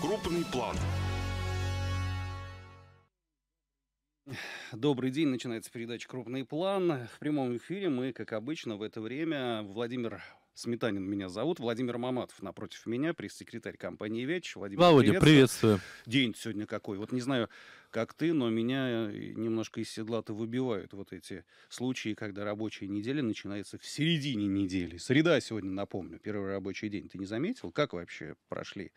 Крупный план. Добрый день. Начинается передача «Крупный план». В прямом эфире мы, как обычно, в это время Владимир Сметанин меня зовут. Владимир Маматов напротив меня, пресс-секретарь компании «Веч». Владимир, Володя, приветствую. приветствую. День сегодня какой. Вот не знаю, как ты, но меня немножко из седла-то выбивают вот эти случаи, когда рабочая неделя начинается в середине недели. Среда сегодня, напомню, первый рабочий день. Ты не заметил? Как вообще прошли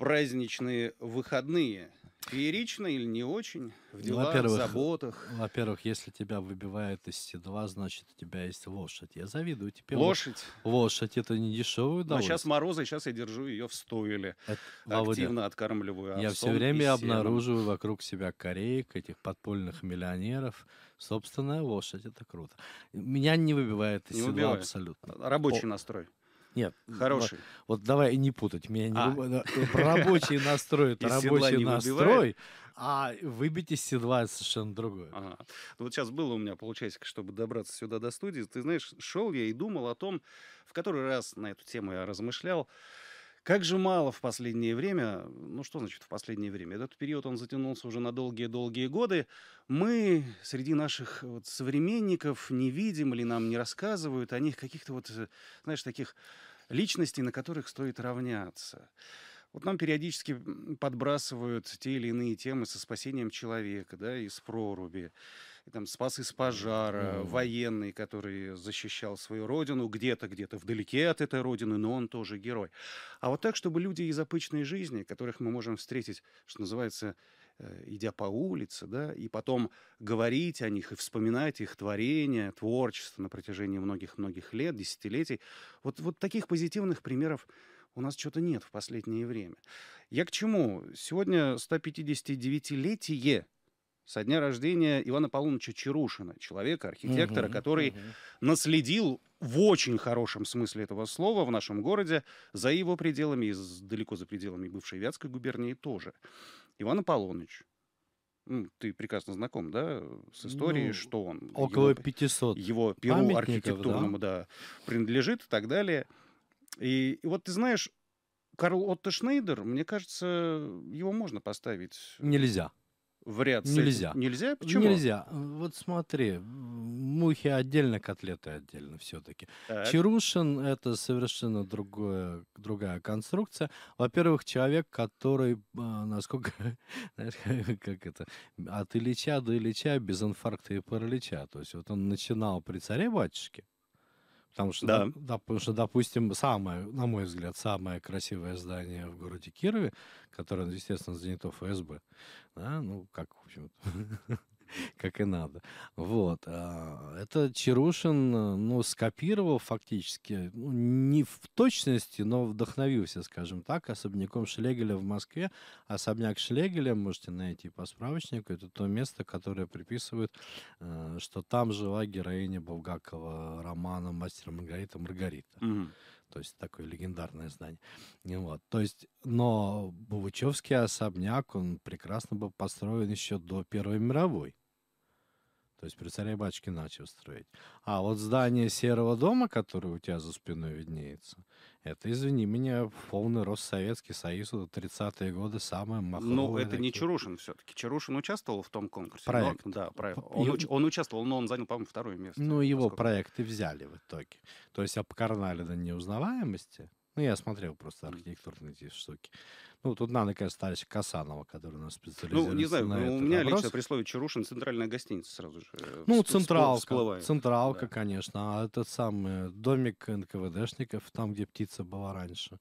праздничные выходные. Феерично или не очень? В делах, во-первых, заботах. Во-первых, если тебя выбивают из седла, значит, у тебя есть лошадь. Я завидую тебе. Лошадь? Лошадь. Это не дешевое ну, а удовольствие. Но сейчас морозы, сейчас я держу ее в стойле. Это, Активно откармливаю Я все время обнаруживаю вокруг себя кореек, этих подпольных миллионеров. Собственная лошадь. Это круто. Меня не выбивает из не седла выбивает. абсолютно. Рабочий О, настрой. Нет. Хороший. Вот, вот давай не путать. Меня а. не а. Рабочий настрой это рабочий настрой. А выбить из седла совершенно другое. Ага. Ну, вот сейчас было у меня полчасика, чтобы добраться сюда до студии. Ты знаешь, шел я и думал о том, в который раз на эту тему я размышлял. Как же мало в последнее время, ну что значит в последнее время, этот период он затянулся уже на долгие-долгие годы, мы среди наших вот современников не видим или нам не рассказывают о них каких-то вот, э, знаешь, таких личностей, на которых стоит равняться. Вот нам периодически подбрасывают те или иные темы со спасением человека, да, из проруби там спас из пожара, mm. военный, который защищал свою родину, где-то, где-то вдалеке от этой родины, но он тоже герой. А вот так, чтобы люди из обычной жизни, которых мы можем встретить, что называется, э, идя по улице, да, и потом говорить о них и вспоминать их творение, творчество на протяжении многих-многих лет, десятилетий. Вот, вот таких позитивных примеров у нас что-то нет в последнее время. Я к чему? Сегодня 159-летие со дня рождения Ивана Павловича Чарушина, человека, архитектора, угу, который угу. наследил в очень хорошем смысле этого слова в нашем городе, за его пределами и далеко за пределами бывшей Вятской губернии тоже. Иван Аполлоныч, ну, ты прекрасно знаком, да, с историей, ну, что он... Около его, 500. Его перу архитектурному, да? да, принадлежит и так далее. И, и вот ты знаешь, Карл Отто Шнейдер, мне кажется, его можно поставить... Нельзя в ряд нельзя. Нельзя? Почему? Нельзя. Вот смотри, мухи отдельно, котлеты отдельно все-таки. Чарушин — это совершенно другое, другая конструкция. Во-первых, человек, который, а, насколько, знаешь, как это, от Ильича до Ильича без инфаркта и паралича. То есть вот он начинал при царе-батюшке, Потому что, да. Да, потому что, допустим, самое, на мой взгляд, самое красивое здание в городе Кирове, которое, естественно, занято ФСБ, да, ну, как, в общем как и надо. Вот. А, это Чарушин, э, ну, скопировал фактически, ну, не в точности, но вдохновился, скажем так, особняком Шлегеля в Москве. Особняк Шлегеля, можете найти по справочнику, это то место, которое приписывают, э, что там жила героиня Булгакова романа «Мастер Маргарита Маргарита». Mm-hmm. То есть такое легендарное здание. Вот. То есть, но Бувычевский особняк, он прекрасно был построен еще до Первой мировой. То есть при царе Бачке начал строить. А вот здание Серого дома, которое у тебя за спиной виднеется, это, извини меня, полный рост Советский Союз, 30-е годы, самое махровое. Ну, это ракета. не Чарушин все-таки. Чарушин участвовал в том конкурсе. Проект. Но, да, проект. Он, Ю... он участвовал, но он занял, по-моему, второе место. Ну, его поскольку... проекты взяли в итоге. То есть обкарнали до неузнаваемости, ну, я смотрел просто архитектурные эти штуки. Ну, тут надо, конечно, товарища Касанова, который у нас специализируется Ну, не знаю, на у меня вопрос. лично при слове Чарушин центральная гостиница сразу же э, Ну, всп- централка, всплывает. централка, да. конечно. А этот самый домик НКВДшников, там, где птица была раньше,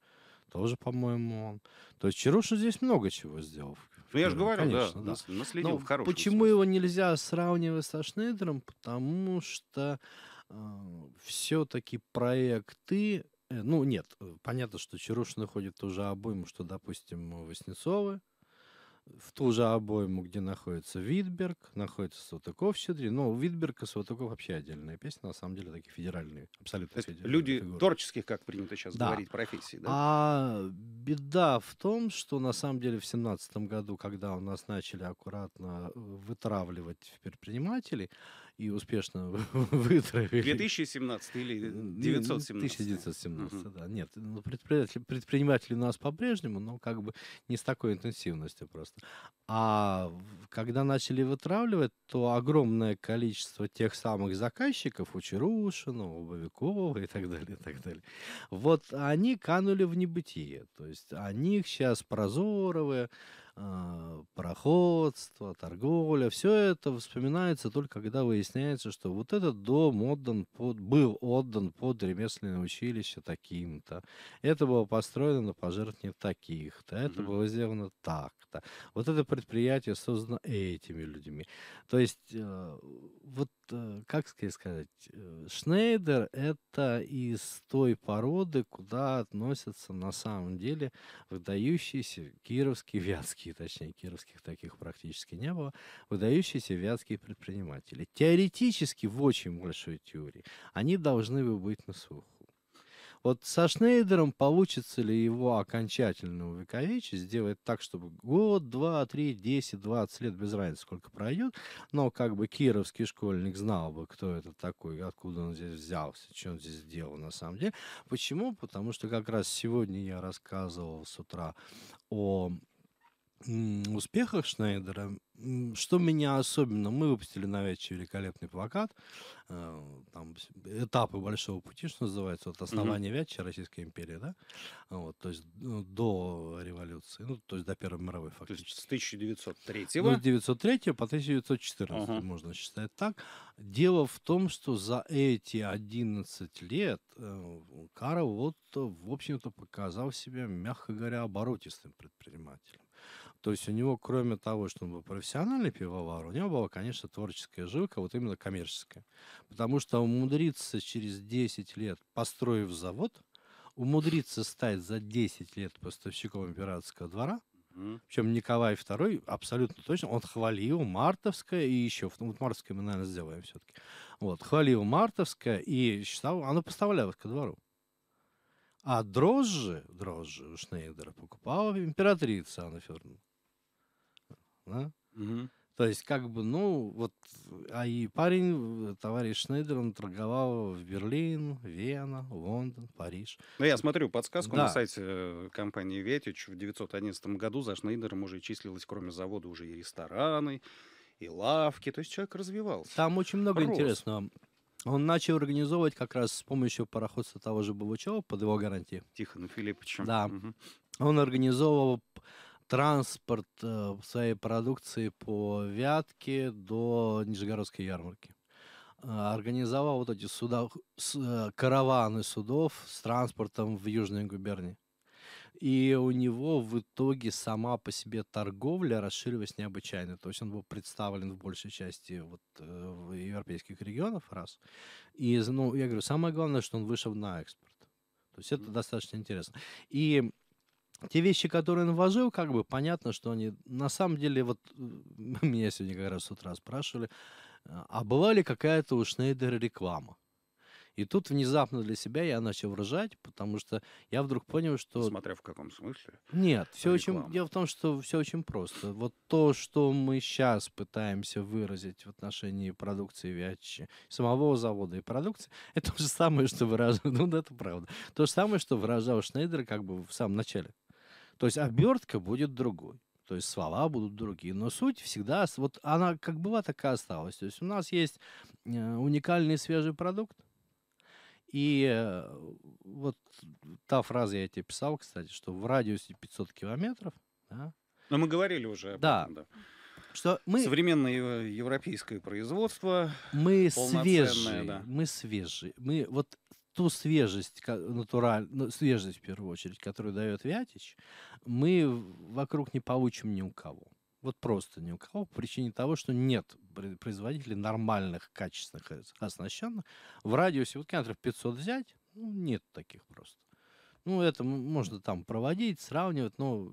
тоже, по-моему, он. То есть Чарушин здесь много чего сделал. Ну, я же говорю, конечно, да, да. наследил Но ну, в хорошем Почему смысле. его нельзя сравнивать со Шнейдером? Потому что э, все-таки проекты Э, ну, нет, э, понятно, что Чарушина ходит в ту же обойму, что, допустим, Васнецовы, в ту же обойму, где находится Витберг, находится Салтыков, Щедрин. Ну, Витберг и Салтыков вообще отдельная песня, на самом деле, такие федеральные, абсолютно То есть федеральные люди фигуры. творческих, как принято сейчас Да. говорить, профессий, да? А беда в том, что на самом деле в семнадцатом году, когда у нас начали аккуратно э, вытравливать предпринимателей, и успешно вытравили. 2017 или 917? 1917, угу. да. Нет, ну, предприниматели, предприниматели у нас по-прежнему, но как бы не с такой интенсивностью просто. А когда начали вытравливать, то огромное количество тех самых заказчиков, у Чарушина, у Бовикова и так далее, и так далее, вот они канули в небытие. То есть они сейчас прозоровые. А, пароходство, торговля, все это вспоминается только когда выясняется, что вот этот дом отдан под, был отдан под ремесленное училище таким-то, это было построено на пожертвование таких-то, это mm-hmm. было сделано так-то, вот это предприятие создано этими людьми. То есть э, вот Э, как сказать, э, Шнейдер это из той породы, куда относятся на самом деле выдающиеся кировские, вятские, точнее, кировских таких практически не было, выдающиеся вятские предприниматели. Теоретически, в очень большой теории, они должны бы быть на слуху. Вот со Шнейдером получится ли его окончательно увековечить, сделать так, чтобы год, два, три, десять, двадцать лет, без разницы, сколько пройдет, но как бы кировский школьник знал бы, кто это такой, откуда он здесь взялся, что он здесь делал на самом деле. Почему? Потому что как раз сегодня я рассказывал с утра о м, успехах Шнайдера, что меня особенно... Мы выпустили на Вече великолепный плакат, э, там этапы большого пути, что называется, от основания Вячи Российской империи, да, вот, то есть ну, до революции, ну, то есть до Первой мировой То есть с 1903 Ну, с 903 по 1914, Ага. можно считать так. Дело в том, что за эти 11 лет э, Карл вот, в общем-то, показал себя, мягко говоря, оборотистым предпринимателем. То есть у него, кроме того, что он был профессиональный пивовар, у него была, конечно, творческая жилка, вот именно коммерческая. Потому что умудриться через 10 лет, построив завод, умудриться стать за 10 лет поставщиком пиратского двора, причем Николай II абсолютно точно, он хвалил Мартовское и еще, ну вот Мартовское мы, наверное, сделаем все-таки, вот, хвалил Мартовское и считал, оно поставлялось ко двору. А дрожжи, дрожжи у Шнейдера покупала императрица Анна Федоровна. Да? Угу. То есть, как бы, ну, вот, а и парень, э, товарищ Шнейдер, он торговал в Берлин, Вена, Лондон, Париж. Ну, я смотрю подсказку да. на сайте э, компании «Ветич». В 911 году за Шнейдером уже числилось, кроме завода, уже и рестораны, и лавки. То есть человек развивался. Там очень много Рос. интересного. Он начал организовывать как раз с помощью пароходства того же Булычева под его гарантией. Тихона Филипповича. Да. Угу. Он организовывал транспорт э, своей продукции по Вятке до Нижегородской ярмарки. А, организовал вот эти суда, э, караваны судов с транспортом в Южной губернии. И у него в итоге сама по себе торговля расширилась необычайно. То есть он был представлен в большей части вот, э, в европейских регионов, раз. И, ну, я говорю, самое главное, что он вышел на экспорт. То есть это mm-hmm. достаточно интересно. И те вещи, которые он вложил, как бы понятно, что они на самом деле, вот э, меня сегодня как раз с утра спрашивали, а, а была ли какая-то у Шнейдера реклама? И тут внезапно для себя я начал ржать, потому что я вдруг понял, что... Смотря в каком смысле. Нет, все очень... Дело в том, что все очень просто. Вот то, что мы сейчас пытаемся выразить в отношении продукции Вячи, самого завода и продукции, это то же самое, что выражал... Ну, да, это правда. То же самое, что выражал Шнейдер как бы в самом начале. То есть обертка будет другой. То есть слова будут другие, но суть всегда, вот она как была, такая осталась. То есть у нас есть э, уникальный свежий продукт, и э, вот та фраза, я тебе писал, кстати, что в радиусе 500 километров, да, но мы говорили уже об да. этом, да. Что мы... Современное европейское производство. Мы свежие, да. мы свежие. Мы вот ту свежесть, натураль... Ну, свежесть в первую очередь, которую дает Вятич, мы вокруг не получим ни у кого. Вот просто ни у кого, по причине того, что нет производителей нормальных, качественных, э, оснащенных. В радиусе вот километров 500 взять, ну, нет таких просто. Ну, это можно там проводить, сравнивать, но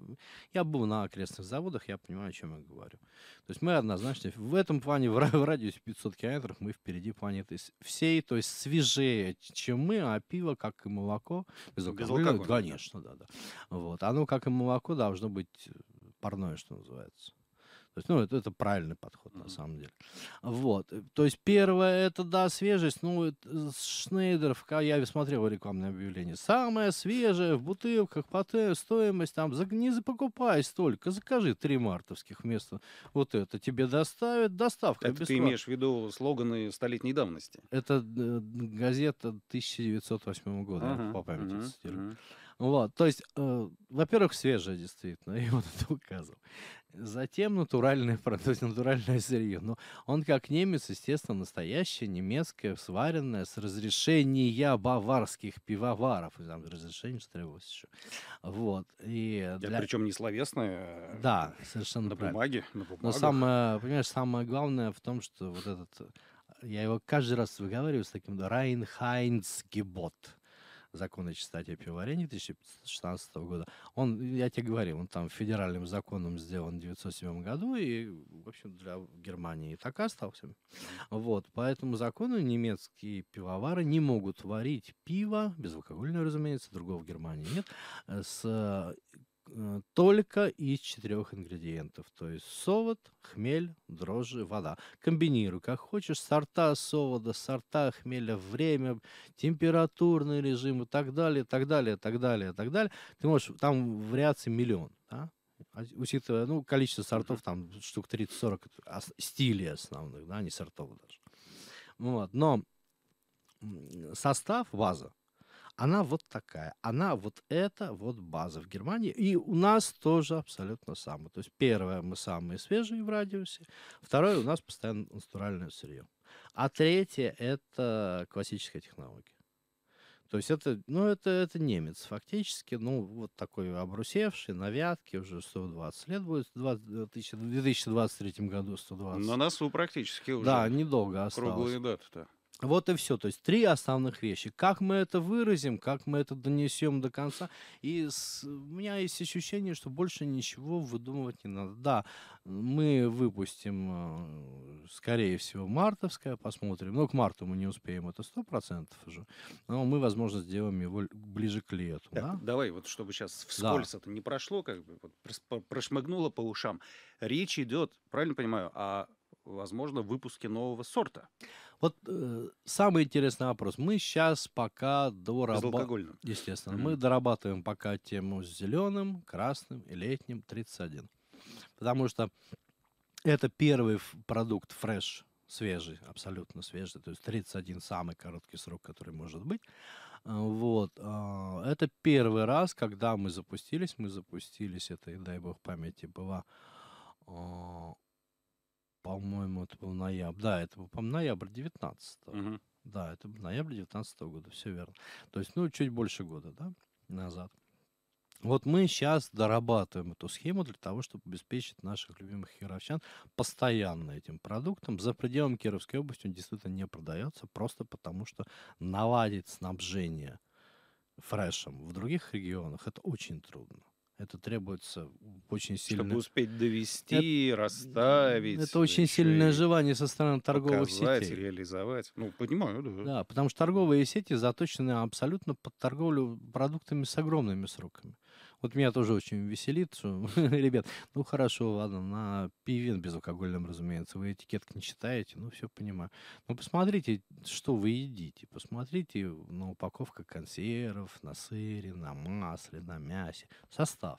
я был на окрестных заводах, я понимаю, о чем я говорю. То есть мы однозначно в этом плане, в, радиусе 500 километров, мы впереди планеты всей, то есть свежее, чем мы, а пиво, как и молоко, без алкоголя, конечно, да, да. Вот, оно, как и молоко, должно быть э, парное, что называется. То есть, ну, это, это правильный подход, mm-hmm. на самом деле. Вот. Э, то есть, первое, это, да, свежесть. Ну, э, Шнейдер, я смотрел рекламное объявление. Самое свежее в бутылках, потом стоимость там, не покупай столько, закажи три мартовских вместо вот это. Тебе доставят, доставка Это ты имеешь в виду слоганы столетней давности? Это э, газета 1908 года, uh-huh, по памяти uh-huh, Вот, то есть, э, во-первых, свежая действительно, И вот это указывал. Затем натуральное, то натуральное сырье. Но ну, он как немец, естественно, настоящее, немецкое, сваренное, с разрешения баварских пивоваров. И там разрешение что требовалось еще. Вот. И э, для... причем не словесное. Э, да, совершенно на правильно. бумаге, на бумагах. Но самое, понимаешь, самое главное в том, что вот этот... Э, я его каждый раз выговариваю с таким Райнхайнцгебот закон о чистоте пивоварения 2016 года. Он, я тебе говорил, он там федеральным законом сделан в 1907 году, и, в общем, для Германии и так и остался. Вот, по этому закону немецкие пивовары не могут варить пиво, безалкогольное, разумеется, другого в Германии нет, э, с Э, только из четырех ингредиентов, то есть совод, хмель, дрожжи, вода. Комбинируй как хочешь, сорта совода, сорта хмеля, время, температурный режим и так далее, так далее, так далее, так далее. Ты можешь, там вариаций миллион, да? А, учитывая, ну, количество сортов, там, штук 30-40, стилей основных, да, а не сортов даже. Вот, но состав, ваза. Она вот такая. Она вот это вот база в Германии. И у нас тоже абсолютно самое. То есть первое, мы самые свежие в радиусе. Второе, у нас постоянно натуральное сырье. А третье – это классическая технология. То есть это, ну, это, это немец фактически, ну, вот такой обрусевший, на вятке, уже 120 лет будет, 20, 2023 э, году 120. На носу практически уже. Да, недолго осталось. Круглые даты-то. Вот и все. То есть три основных вещи. Как мы это выразим, как мы это донесем до конца. И с... у меня есть ощущение, что больше ничего выдумывать не надо. Да, мы выпустим, э, скорее всего, мартовское, посмотрим. Но к марту мы не успеем, это 100% уже. Но мы, возможно, сделаем его ближе к лету. Так, да? Давай, вот чтобы сейчас вскользь да. это не прошло, как бы вот, прошмыгнуло по ушам. Речь идет, правильно понимаю, о возможно, выпуске нового сорта. Вот э, самый интересный вопрос. Мы сейчас пока дорабатываем... Естественно. Mm-hmm. Мы дорабатываем пока тему с зеленым, красным и летним 31. Потому что это первый продукт фреш, свежий, абсолютно свежий. То есть 31 самый короткий срок, который может быть. А, вот. А, это первый раз, когда мы запустились. Мы запустились, это, дай бог памяти, была а, по-моему, это был ноябрь. Да, это был, по-моему, ноябрь 19 угу. Да, это был ноябрь 19 года, все верно. То есть, ну, чуть больше года, да, назад. Вот мы сейчас дорабатываем эту схему для того, чтобы обеспечить наших любимых кировчан постоянно этим продуктом. За пределами Кировской области он действительно не продается, просто потому что наладить снабжение фрешем в других регионах это очень трудно. Это требуется очень сильно. Чтобы успеть довести, это, расставить. Это очень сильное желание со стороны торговых показать, сетей. реализовать. Ну, понимаю, да. Да, потому что торговые сети заточены абсолютно под торговлю продуктами с огромными сроками. Вот меня тоже очень веселит, что, ребят, ну хорошо, ладно, на пивен безалкогольном, разумеется, вы этикетки не читаете, ну все понимаю. Но ну посмотрите, что вы едите, посмотрите на ну упаковках консервов, на сыре, на масле, на мясе, состав.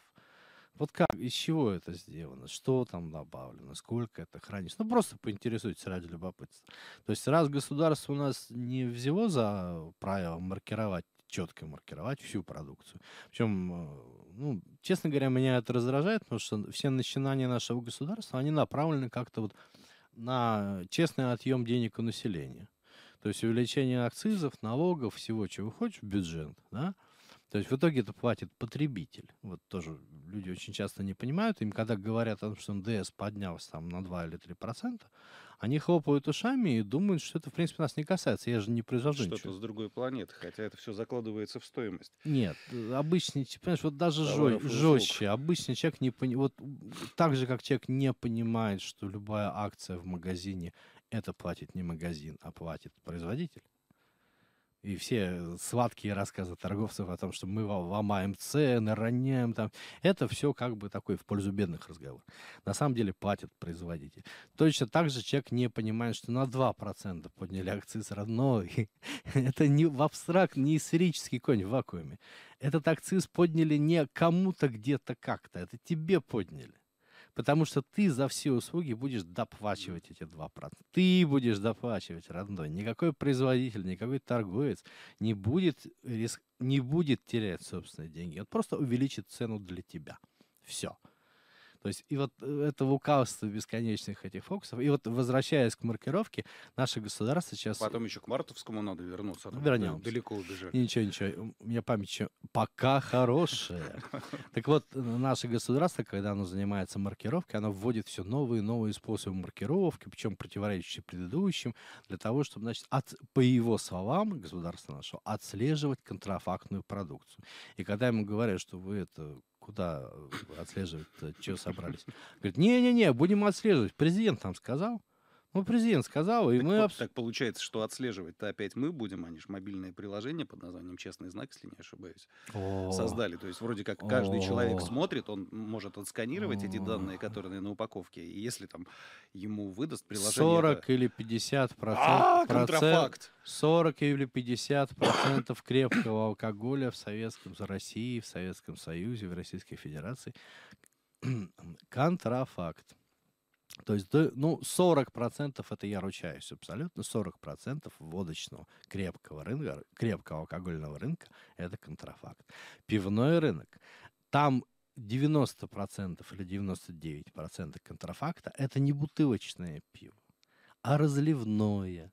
Вот как, из чего это сделано, что там добавлено, сколько это хранится. Ну, просто поинтересуйтесь ради любопытства. То есть, раз государство у нас не взяло за правило маркировать четко маркировать всю продукцию. Причем, э, ну, честно говоря, меня это раздражает, потому что все начинания нашего государства, они направлены как-то вот на честный отъем денег у населения. То есть увеличение акцизов, налогов, всего, чего хочешь, в бюджет, да, то есть в итоге это платит потребитель. Вот тоже люди очень часто не понимают. Им когда говорят о том, что НДС поднялся там на 2 или 3 процента, они хлопают ушами и думают, что это, в принципе, нас не касается. Я же не произвожу Что-то ничего. с другой планеты, хотя это все закладывается в стоимость. Нет, э, обычный, понимаешь, вот даже жё, жестче. Обычный человек не понимает. Вот так же, как человек не понимает, что любая акция в магазине, это платит не магазин, а платит производитель. И все сладкие рассказы торговцев о том, что мы ломаем цены, роняем там. Это все как бы такой в пользу бедных разговор. На самом деле платят производители. Точно так же человек не понимает, что на 2% подняли акциз равно. Это не в абстракт, не исторический конь в вакууме. Этот акциз подняли не кому-то где-то как-то. Это тебе подняли. Потому что ты за все услуги будешь доплачивать эти 2%. Ты будешь доплачивать, родной. Никакой производитель, никакой торговец не будет, риск, не будет терять собственные деньги. Он просто увеличит цену для тебя. Все. То есть и вот э, это лукавство бесконечных этих фокусов. И вот возвращаясь к маркировке, наше государство сейчас... Потом еще к мартовскому надо вернуться. А Вернемся. Далеко убежали. ничего, ничего. У меня память еще пока хорошая. Так вот, наше государство, когда оно занимается маркировкой, оно вводит все новые и новые способы маркировки, причем противоречащие предыдущим, для того, чтобы, значит, от, по его словам, государство нашего, отслеживать контрафактную продукцию. И когда ему говорят, что вы это куда э, отслеживать, что собрались. Говорит, не-не-не, будем отслеживать. Президент нам сказал. Ну, президент сказал, и так мы... Вот, Так получается, что отслеживать-то опять мы будем, они а же мобильное приложение под названием «Честный знак», если не ошибаюсь, О-о-о. создали. То есть вроде как каждый О-о-о. человек смотрит, он может отсканировать О-о-о. эти данные, которые на упаковке, и если там ему выдаст приложение... 40 это... или 50 а, процентов... контрафакт! 40 или 50 процентов крепкого алкоголя в Советском, за России, в Советском Союзе, в Российской Федерации. Контрафакт. То есть, ну, 40% это я ручаюсь абсолютно, 40% водочного крепкого рынка, крепкого алкогольного рынка – это контрафакт. Пивной рынок, там 90% или 99% контрафакта – это не бутылочное пиво, а разливное.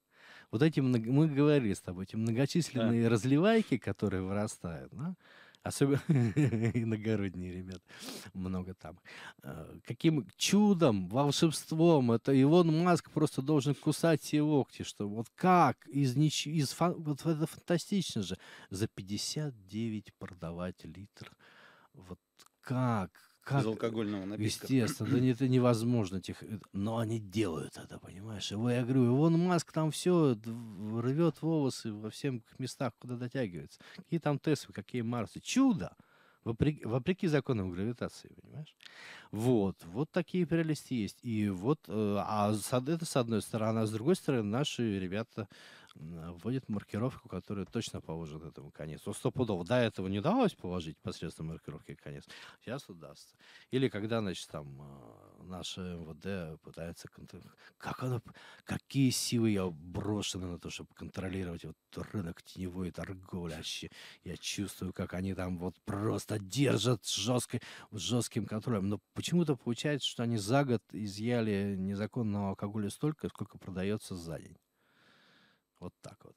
Вот эти, мы говорили с тобой, эти многочисленные да. разливайки, которые вырастают, да, Особенно иногородние ребят. Много там. Э, каким чудом, волшебством это Илон Маск просто должен кусать все локти, что вот как из ничего... Из фан, вот это фантастично же. За 59 продавать литр. Вот как? как алкогольного, напитка. Естественно, да это невозможно. Тех... Э, но они делают это, понимаешь? Его, я говорю, вон Маск там все рвет волосы во всех местах, куда дотягивается. Какие там Теслы, какие Марсы. Чудо! Вопреки, вопреки законам гравитации, понимаешь? Вот, вот такие прелести есть. И вот, э, а это с одной стороны, а с другой стороны, наши ребята вводит маркировку, которая точно положит этому конец. Вот стопудов. пудов до этого не удалось положить посредством маркировки конец, сейчас удастся. Или когда, значит, там э, наше МВД пытается контролировать. Как оно, какие силы я брошены на то, чтобы контролировать вот рынок теневой торговли. Вообще, я чувствую, как они там вот просто держат жесткой жестким контролем. Но почему-то получается, что они за год изъяли незаконного алкоголя столько, сколько продается за день. Вот так вот.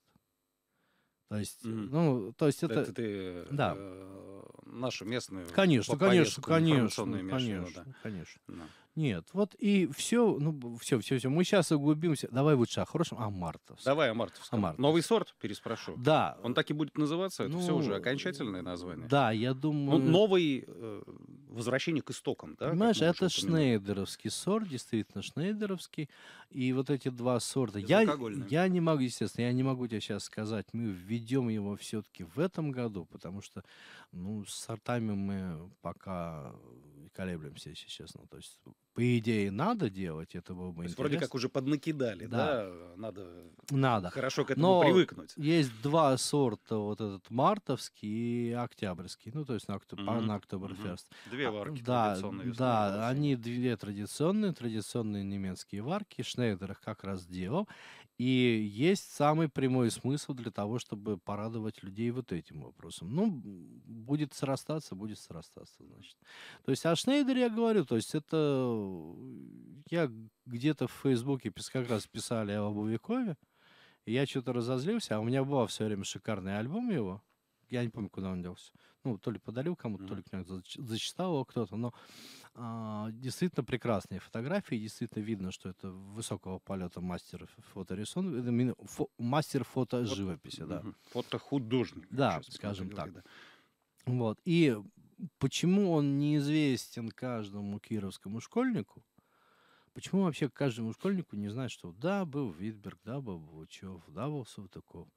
То есть, mm-hmm. ну, то есть это... Это ты да. Э, нашу местную Конечно, конечно, конечно, конечно, конечно. Нет, вот и все, ну, все, все, все. Мы сейчас углубимся. Давай лучше а, о хорошем, о Давай Амартовск. мартовском. А, новый сорт, переспрошу. Да. Он так и будет называться? Ну, Это все уже окончательное название? Да, я думаю... Ну, новый э, возвращение к истокам, да? Понимаешь, это шнейдеровский сорт, действительно шнейдеровский. И вот эти два сорта... Я, я не могу, естественно, я не могу тебе сейчас сказать, мы введем его все-таки в этом году, потому что, ну, с сортами мы пока колеблемся, если честно. Ну, то есть, по идее, надо делать, это было бы То есть, вроде как уже поднакидали, да? да? Э, надо, надо хорошо к этому Но привыкнуть. есть два сорта, вот этот мартовский и октябрьский, ну, то есть на, Октоб... mm-hmm. на Октоберфест. Mm-hmm. Две а, варки да, традиционные. Да, да. они две традиционные, традиционные немецкие варки, Шнейдер их как раз делал. И есть самый прямой смысл для того, чтобы порадовать людей вот этим вопросом. Ну, будет срастаться, будет срастаться, значит. То есть о Шнейдере я говорю, то есть это... Я где-то в Фейсбуке как раз писали об Обувикове, я что-то разозлился, а у меня был все время шикарный альбом его, я не помню, куда он делся. Ну, то ли подарил кому-то, mm то ли к нему зачитал его кто-то, но а, действительно прекрасные фотографии, действительно видно, что это высокого полета мастер фоторисун, фо, мастер фотоживописи, Фото, да. Угу. Фотохудожник. Да, скажем так. Да. Вот, и почему он неизвестен каждому кировскому школьнику, Почему вообще каждому школьнику не знать, что да, был Витберг, да, был Булычев, да, был Салтыков.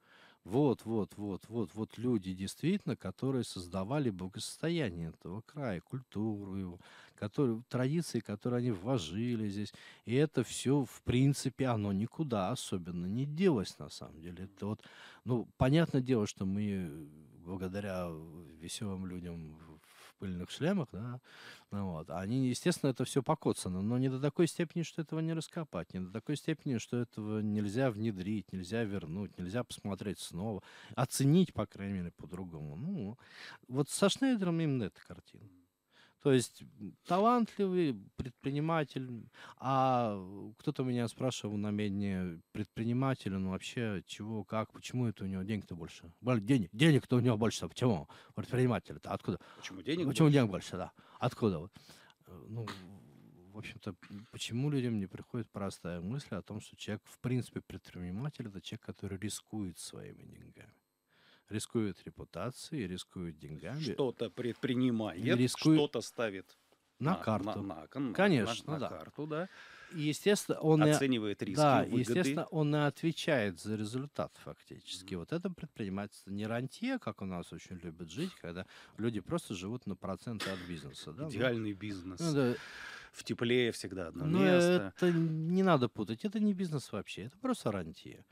Вот, вот, вот, вот, вот люди действительно, которые создавали благосостояние этого края, культуру его, которые, традиции, которые они вложили здесь. И это все, в принципе, оно никуда особенно не делось, на самом деле. Это вот, ну, понятное дело, что мы э, благодаря э, веселым людям пыльных шлемах, да, ну, вот, они, естественно, это все покоцано, но не до такой степени, что этого не раскопать, не до такой степени, что этого нельзя внедрить, нельзя вернуть, нельзя посмотреть снова, оценить, по крайней мере, по-другому. Ну, вот со Шнейдером именно эта картина. То есть талантливый предприниматель. А э, кто-то меня спрашивал на менее предприниматель, ну вообще чего, как, почему это у него денег-то больше? Денег, денег-то у него больше, почему? Предприниматель-то откуда? Почему денег? Почему больше? денег больше, да? Откуда? Э, ну, в общем-то, почему людям не приходит простая мысль о том, что человек, в принципе, предприниматель это человек, который рискует своими деньгами рискует репутацией, рискует деньгами. Что-то предпринимает, рискует... что-то ставит на, на карту. На, на, на, Конечно, на, на да. карту, да. И, естественно, он оценивает риски, да, выгоды. естественно, он и отвечает за результат фактически. Mm-hmm. Вот это предпринимательство не рантье, как у нас очень любят жить, когда люди просто живут на проценты от бизнеса. Да? Идеальный бизнес. Ну, да. В тепле всегда одно Но место. Это не надо путать, это не бизнес вообще, это просто рантье.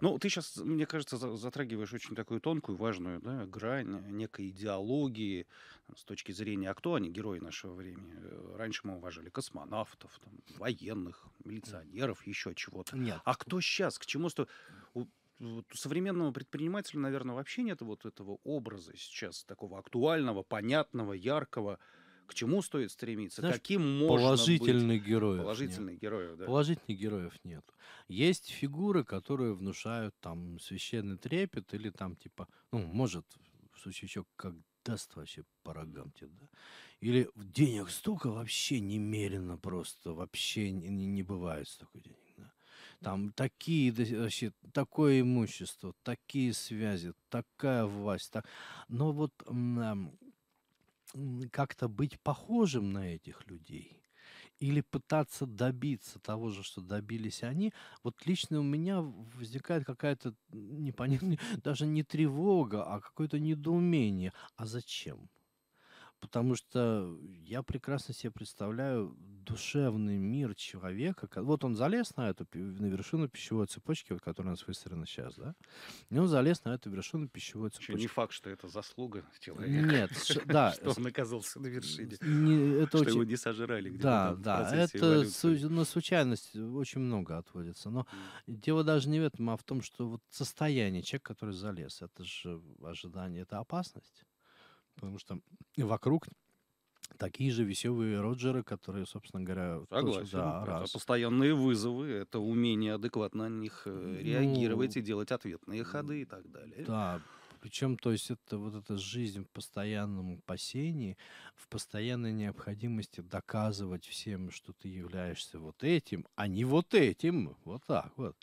Ну, ты сейчас, мне кажется, затрагиваешь очень такую тонкую, важную да, грань э, некой идеологии с точки зрения, а кто они, герои нашего времени? Э, раньше мы уважали космонавтов, там, военных, милиционеров, еще чего-то. Нет. А кто сейчас? К чему сто... У, современного предпринимателя, наверное, вообще нет вот этого образа сейчас, такого актуального, понятного, яркого к чему стоит стремиться, Знаешь, каким можно положительных быть. героев положительных нет. героев, да. Положительных героев нет. Есть фигуры, которые внушают там священный трепет или там типа, ну, может, в случае еще как даст вообще по рогам тебе, да? Или денег столько вообще немерено просто, вообще не, не бывает столько денег, да? Там такие, вообще, такое имущество, такие связи, такая власть. Так... Но вот как-то быть похожим на этих людей или пытаться добиться того же, что добились они, вот лично у меня возникает какая-то непонятная, даже не тревога, а какое-то недоумение. А зачем? Потому что я прекрасно себе представляю душевный мир человека. Вот он залез на эту на вершину пищевой цепочки, вот которая у нас выстроена сейчас, да? И он залез на эту вершину пищевой Еще не факт, что это заслуга человека, Нет, да, что с- он оказался на вершине, не- это что его не сожрали где-то Да, да, это эволюции. су- на ну, случайность э, очень много отводится. Но дело даже не в этом, а в том, что вот состояние человека, который залез, это же ожидание, это опасность потому что вокруг такие же веселые Роджеры, которые, собственно говоря, Согласен, тоже, да, раз. постоянные вызовы, это умение адекватно на них э, ну, реагировать ну, и делать ответные ходы и так далее. Да, причем, то есть, это вот эта жизнь в постоянном опасении, в постоянной необходимости доказывать всем, что ты являешься вот этим, а не вот этим, вот так вот.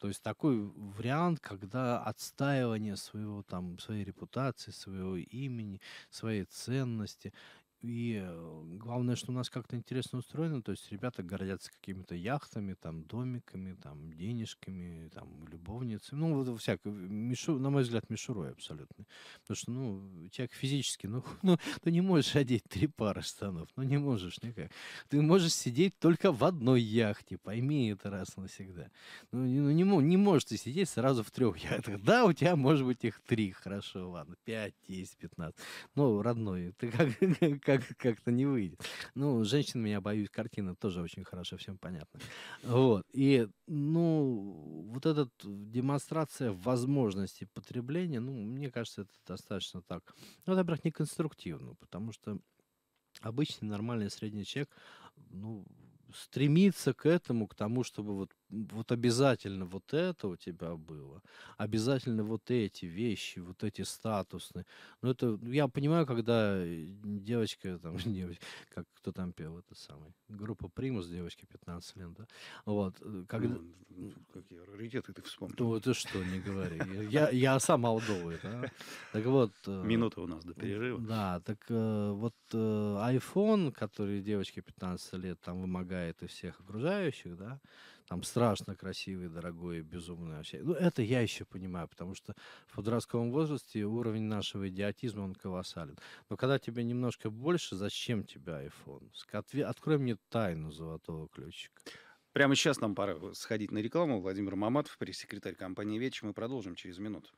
То есть такой вариант, когда отстаивание своего там, своей репутации, своего имени, своей ценности, и э, главное, что у нас как-то интересно устроено, то есть ребята гордятся какими-то яхтами, там, домиками, там, денежками, там, любовницами, ну, вот всякое, мишу, на мой взгляд, мишурой абсолютно. Потому что, ну, человек физически, ну, ну, ты не можешь одеть три пары штанов, ну, не можешь никак. Ты можешь сидеть только в одной яхте, пойми это раз навсегда. Ну, не, ну, не, не можешь ты сидеть сразу в трех яхтах. Да, у тебя, может быть, их три, хорошо, ладно, пять, десять, пятнадцать. Ну, родной, ты как как, как-то не выйдет. Ну, женщин меня боюсь, картина тоже очень хорошо, всем понятно. Вот. И, ну, вот эта демонстрация возможности потребления, ну, мне кажется, это достаточно так. Ну, это, во-первых, неконструктивно, потому что обычный нормальный средний человек, ну, стремится к этому, к тому, чтобы вот вот обязательно вот это у тебя было, обязательно вот эти вещи, вот эти статусные. Ну, это, ну, я понимаю, когда э, девочка, там, девочка, как кто там пел, это самый, группа Примус, девочки 15 лет, да, вот, э, когда... Ну, ну какие раритеты ты вспомнил. Ну, ты что, не говори. Я, я сам алдовый, да. Так вот... Э, Минута у нас до перерыва. Да, так вот iPhone, который девочке 15 лет там вымогает и всех окружающих, да, там страшно красивый, дорогой, безумный вообще. Ну, это я еще понимаю, потому что в подростковом возрасте уровень нашего идиотизма, он колоссален. Но когда тебе немножко больше, зачем тебе iPhone? Открой мне тайну золотого ключика. Прямо сейчас нам пора сходить на рекламу. Владимир Маматов, пресс-секретарь компании «Веч». Мы продолжим через минуту.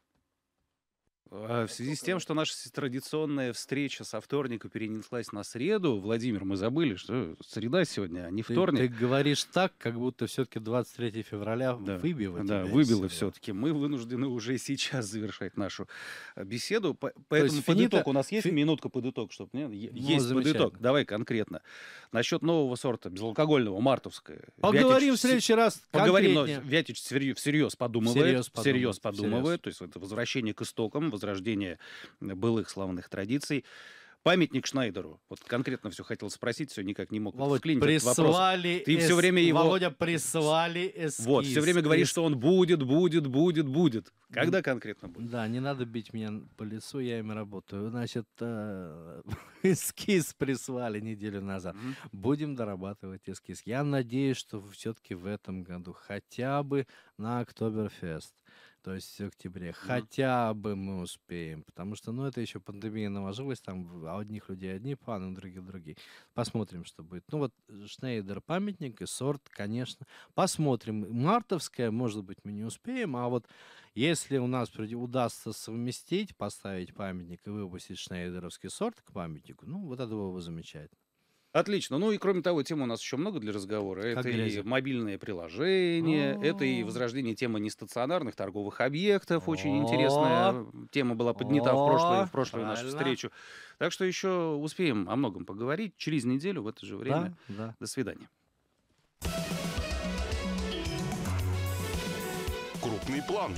А, в связи с тем, что наша традиционная встреча со вторника перенеслась на среду, Владимир, мы забыли, что среда сегодня, а не вторник. Ты, ты говоришь так, как будто все-таки 23 февраля да, выбило. Да, выбило все-таки. Мы вынуждены уже сейчас завершать нашу э, беседу. Поэтому То есть подыток финита... у нас есть? Фи... Минутка подыток, чтобы... Нет? Ну, есть ну, подыток. Давай конкретно. Насчет нового сорта, безалкогольного, мартовское. Поговорим Вятич... в следующий раз Поговорим, но Вятич всерьез подумывает. Всерьез подумывает. Всерьез подумывает. То есть это возвращение к истокам, возрождение былых славных традиций. Памятник Шнайдеру. Вот конкретно все хотел спросить, все никак не мог. Володь, вклинить прислали Ты эс... все время его... Володя, прислали эскиз. Вот, все время говоришь, эс... что он будет, будет, будет, будет. Когда Н... конкретно будет? Да, не надо бить меня по лицу, я им работаю. Значит, э... эскиз прислали неделю назад. Mm-hmm. Будем дорабатывать эскиз. Я надеюсь, что все-таки в этом году хотя бы на Октоберфест то есть в октябре. Мгм. Хотя бы мы успеем, потому что, ну, это еще пандемия наложилась, там а одних людей одни планы, у других другие. Посмотрим, что будет. Ну, вот э, Шнейдер памятник и сорт, конечно. Посмотрим. Мартовская, может быть, мы не успеем, а вот если у нас приди- удастся совместить, поставить памятник и выпустить шнейдеровский сорт к памятнику, ну, вот это было бы замечательно. Отлично. Ну и кроме того, тем у нас еще много для разговора. Как Это и грязи. мобильные приложения, это и а. возрождение темы нестационарных торговых объектов. Очень О. интересная тема была поднята в прошлую, О, в прошлую нашу встречу. Так что еще успеем о многом поговорить через неделю в это же время. Да, да. До свидания. Крупный план